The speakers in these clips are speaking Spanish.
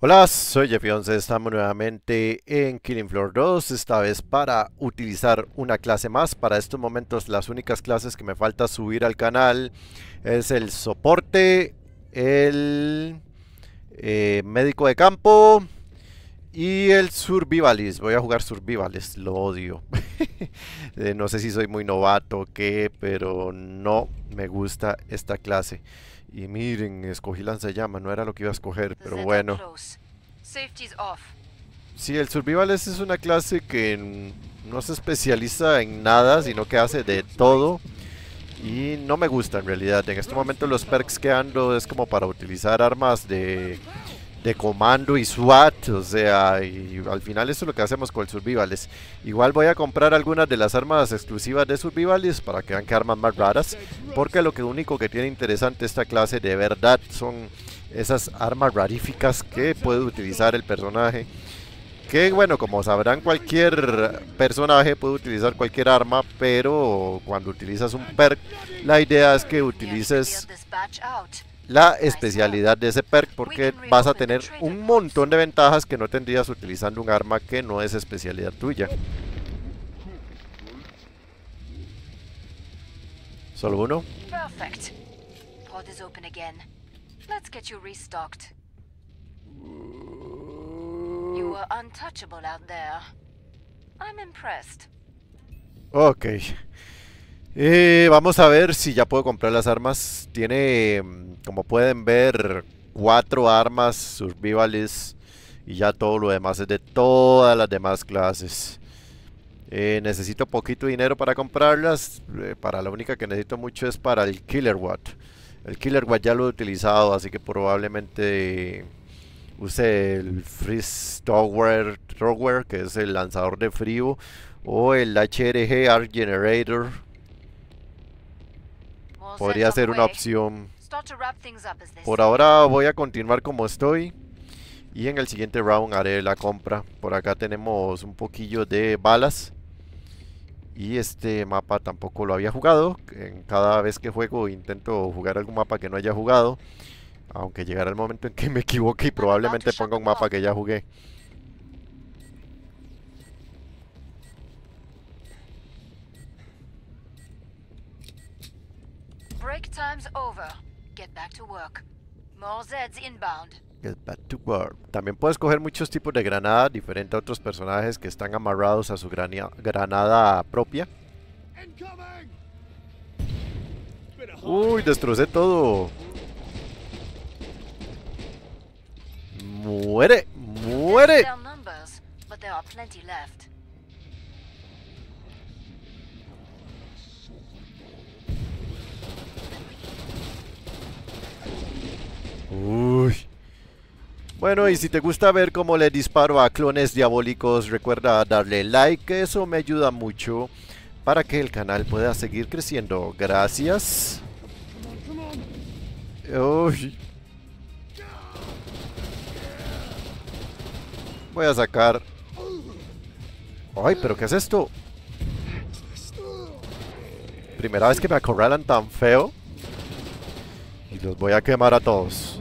Hola, soy jeffy 11 estamos nuevamente en Killing Floor 2, esta vez para utilizar una clase más. Para estos momentos las únicas clases que me falta subir al canal es el soporte, el eh, médico de campo y el Survivalist, voy a jugar Survivalist, lo odio. Eh, no sé si soy muy novato o qué, pero no me gusta esta clase. Y miren, escogí Llama, no era lo que iba a escoger, pero bueno. Sí, el Survivalist es una clase que no se especializa en nada, sino que hace de todo. Y no me gusta en realidad. En este momento los perks que ando es como para utilizar armas de de comando y SWAT, o sea, y al final eso es lo que hacemos con el Survivales. Igual voy a comprar algunas de las armas exclusivas de Survivales para que vean que armas más raras, porque lo que único que tiene interesante esta clase de verdad son esas armas raríficas que puede utilizar el personaje. Que bueno, como sabrán, cualquier personaje puede utilizar cualquier arma, pero cuando utilizas un perk, la idea es que utilices la especialidad de ese perk porque vas a tener un montón de ventajas que no tendrías utilizando un arma que no es especialidad tuya. Solo uno. Perfect. Pod is eh, vamos a ver si ya puedo comprar las armas. Tiene, mm, como pueden ver, cuatro armas survivales y ya todo lo demás es de todas las demás clases. Eh, necesito poquito dinero para comprarlas. Eh, para la única que necesito mucho es para el Killer Watt. El Killer Watt ya lo he utilizado, así que probablemente use el Freeze Tower, que es el lanzador de frío, o el HRG Art Generator podría ser una opción. Por ahora voy a continuar como estoy. Y en el siguiente round haré la compra. Por acá tenemos un poquillo de balas. Y este mapa tampoco lo había jugado. En cada vez que juego intento jugar algún mapa que no haya jugado. Aunque llegará el momento en que me equivoque y probablemente ponga un mapa que ya jugué. Time's over. Get back to work. More Zeds inbound. Get back to work. También puedes coger muchos tipos de granada, diferentes a otros personajes que están amarrados a su granada propia. Uy, destrocé todo. Muere, muere. Bueno, y si te gusta ver cómo le disparo a clones diabólicos, recuerda darle like, eso me ayuda mucho para que el canal pueda seguir creciendo. Gracias. Voy a sacar... Ay, pero ¿qué es esto? Primera vez que me acorralan tan feo. Y los voy a quemar a todos.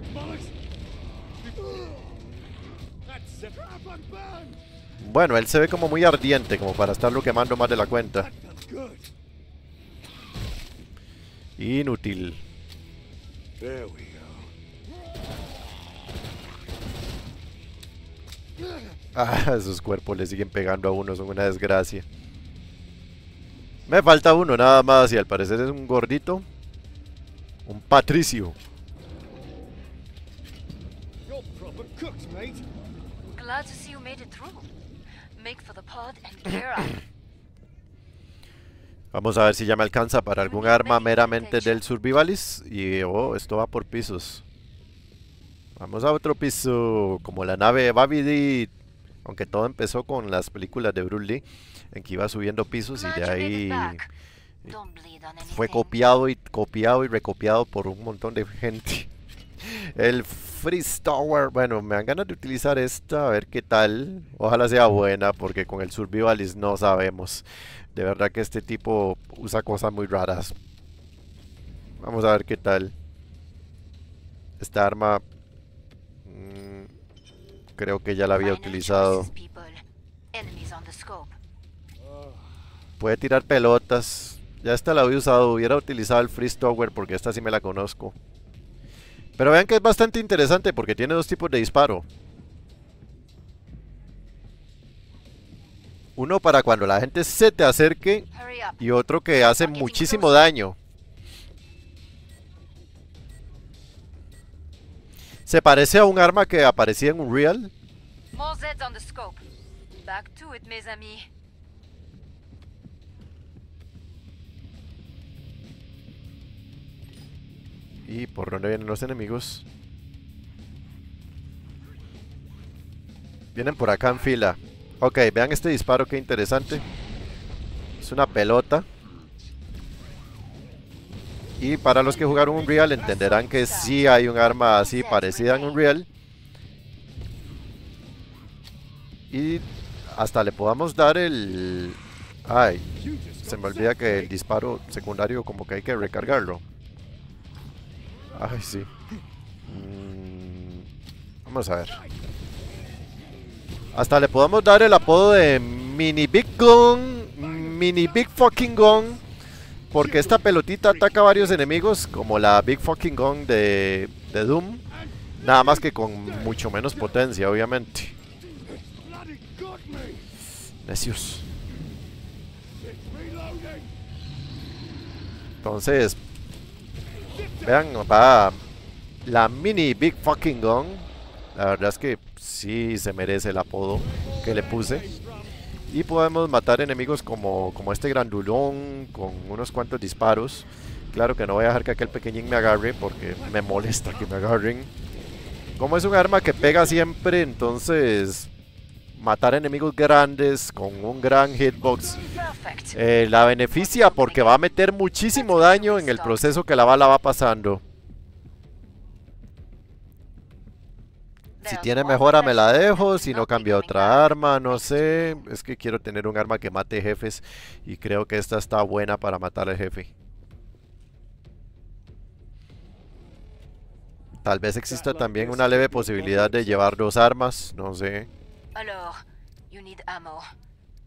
Bueno, él se ve como muy ardiente, como para estarlo quemando más de la cuenta. Inútil. Ah, esos cuerpos le siguen pegando a uno, son una desgracia. Me falta uno nada más y al parecer es un gordito. Un patricio. Glad to see you made it through. Vamos a ver si ya me alcanza para algún arma meramente del Survivalis. Y oh, esto va por pisos. Vamos a otro piso, como la nave de Babidi. Aunque todo empezó con las películas de Bruce Lee, en que iba subiendo pisos y de ahí fue copiado y copiado y recopiado por un montón de gente. El free Tower. Bueno, me dan ganas de utilizar esta, a ver qué tal. Ojalá sea buena, porque con el Survivalis no sabemos. De verdad que este tipo usa cosas muy raras. Vamos a ver qué tal. Esta arma... Mm, creo que ya la había utilizado. Puede tirar pelotas. Ya esta la había usado. Hubiera utilizado el free Tower porque esta sí me la conozco. Pero vean que es bastante interesante porque tiene dos tipos de disparo. Uno para cuando la gente se te acerque y otro que hace muchísimo daño. Se parece a un arma que aparecía en Unreal. real y por donde vienen los enemigos. Vienen por acá en fila. Ok, vean este disparo, que interesante. Es una pelota. Y para los que jugaron Unreal entenderán que sí hay un arma así parecida en Unreal. Y hasta le podamos dar el... Ay, se me olvida que el disparo secundario como que hay que recargarlo. Ay, sí. Mm, vamos a ver. Hasta le podemos dar el apodo de Mini Big Gun, Mini Big Fucking Gun, porque esta pelotita ataca a varios enemigos, como la Big Fucking Gun de, de Doom, nada más que con mucho menos potencia, obviamente. Necios. Entonces, Vean para la mini Big Fucking Gun. La verdad es que sí se merece el apodo que le puse. Y podemos matar enemigos como, como este grandulón con unos cuantos disparos. Claro que no voy a dejar que aquel pequeñín me agarre porque me molesta que me agarren. Como es un arma que pega siempre, entonces matar enemigos grandes con un gran hitbox eh, la beneficia porque va a meter muchísimo daño en el proceso que la bala va pasando. Si tiene mejora me la dejo, si no cambio otra arma, no sé. Es que quiero tener un arma que mate jefes y creo que esta está buena para matar al jefe. Tal vez exista también una leve posibilidad de llevar dos armas, no sé.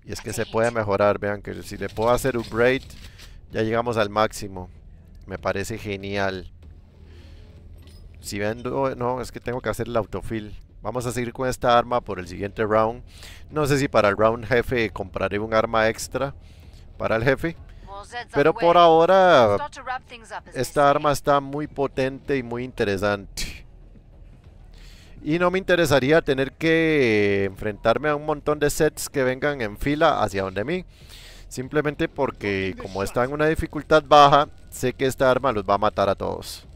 Y es que se puede mejorar, vean que si le puedo hacer un upgrade, ya llegamos al máximo. Me parece genial. Si ven no, es que tengo que hacer el autofill. Vamos a seguir con esta arma por el siguiente round. No sé si para el round jefe compraré un arma extra para el jefe. Pero por ahora, esta arma está muy potente y muy interesante. Y no me interesaría tener que enfrentarme a un montón de sets que vengan en fila hacia donde mí. Simplemente porque como están en una dificultad baja, sé que esta arma los va a matar a todos.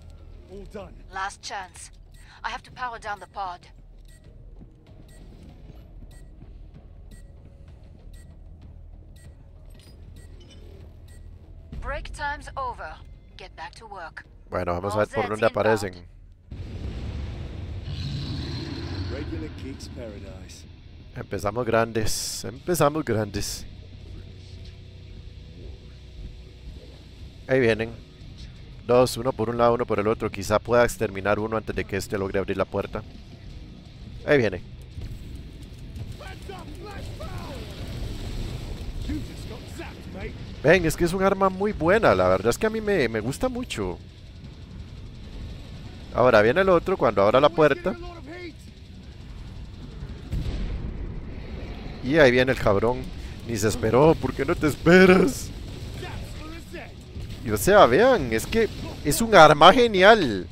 Bueno, vamos a ver por dónde aparecen. Empezamos grandes, empezamos grandes. Ahí vienen. Dos, uno por un lado, uno por el otro. Quizá pueda exterminar uno antes de que este logre abrir la puerta. Ahí viene. Ven, es que es un arma muy buena. La verdad es que a mí me, me gusta mucho. Ahora viene el otro cuando abra la puerta. Y ahí viene el cabrón. Ni se esperó, ¿por qué no te esperas? Y o sea, vean, es que es un arma genial.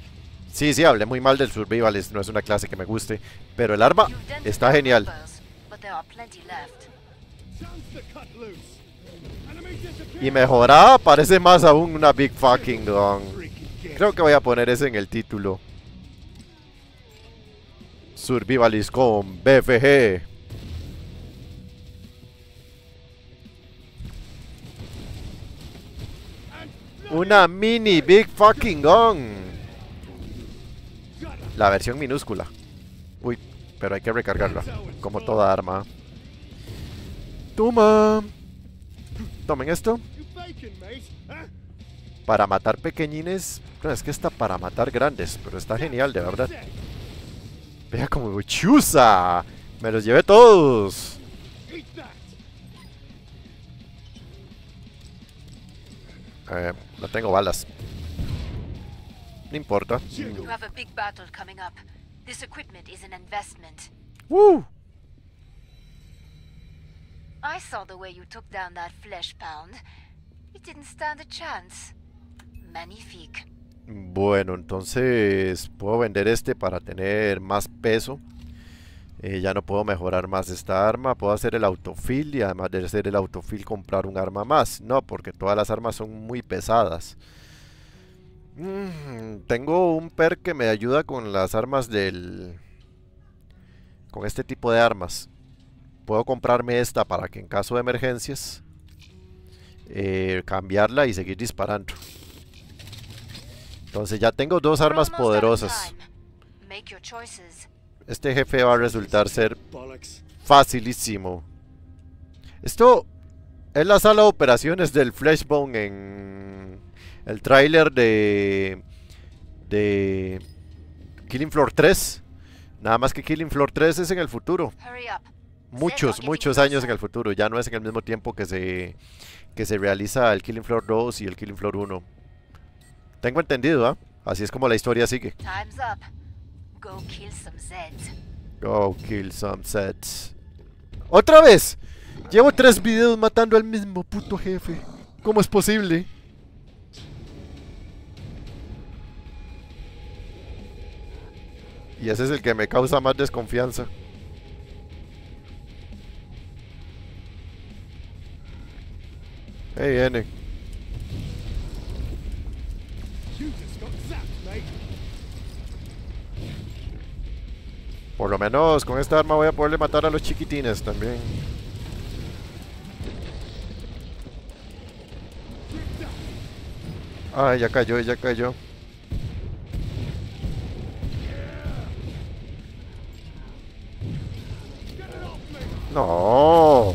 Sí, sí, hablé muy mal del Survivalist, no es una clase que me guste. Pero el arma está genial. Y mejorada parece más aún una Big Fucking Gun. Creo que voy a poner ese en el título. Survivalist con BFG. Una mini Big Fucking Gun. La versión minúscula. Uy, pero hay que recargarla. Como toda arma. Toma. Tomen esto. Para matar pequeñines. No, es que está para matar grandes. Pero está genial, de verdad. Vea como chusa. Me los llevé todos. Eh, no tengo balas. No importa. You have a big battle coming up. This equipment is an investment. Woo! I saw the way you took down that flesh pound. It didn't stand a chance. Magnifique. Bueno, entonces puedo vender este para tener más peso. Eh, ya no puedo mejorar más esta arma, puedo hacer el autofill y además de hacer el autofill comprar un arma más. No, porque todas las armas son muy pesadas. Mm, tengo un perk que me ayuda con las armas del... Con este tipo de armas. Puedo comprarme esta para que en caso de emergencias... Eh, cambiarla y seguir disparando. Entonces ya tengo dos armas poderosas. Este jefe va a resultar ser facilísimo. Esto es la sala de operaciones del Flashbone en el tráiler de de Killing Floor 3. Nada más que Killing Floor 3 es en el futuro. Muchos, muchos años en el futuro. Ya no es en el mismo tiempo que se, que se realiza el Killing Floor 2 y el Killing Floor 1. Tengo entendido, ¿ah? Así es como la historia sigue. Go kill some Zeds. Go kill some Zeds. ¡Otra vez! Llevo tres videos matando al mismo puto jefe. ¿Cómo es posible? Y ese es el que me causa más desconfianza. Hey N Por lo menos con esta arma voy a poderle matar a los chiquitines también. Ah, ya cayó, ya cayó. No.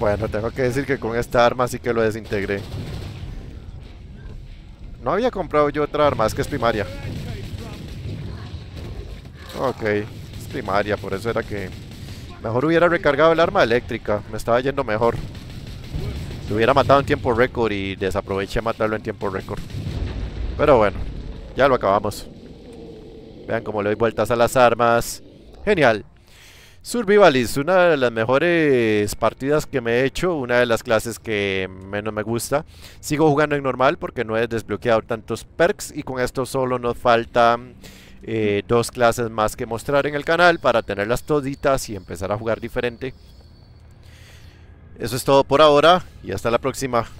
Bueno, tengo que decir que con esta arma sí que lo desintegré. No había comprado yo otra arma, es que es primaria. Ok, es primaria, por eso era que... Mejor hubiera recargado el arma eléctrica, me estaba yendo mejor. Lo hubiera matado en tiempo récord y desaproveché matarlo en tiempo récord. Pero bueno, ya lo acabamos. Vean cómo le doy vueltas a las armas. Genial. Survivalist, una de las mejores partidas que me he hecho, una de las clases que menos me gusta. Sigo jugando en normal porque no he desbloqueado tantos perks y con esto solo nos faltan eh, dos clases más que mostrar en el canal para tenerlas toditas y empezar a jugar diferente. Eso es todo por ahora y hasta la próxima.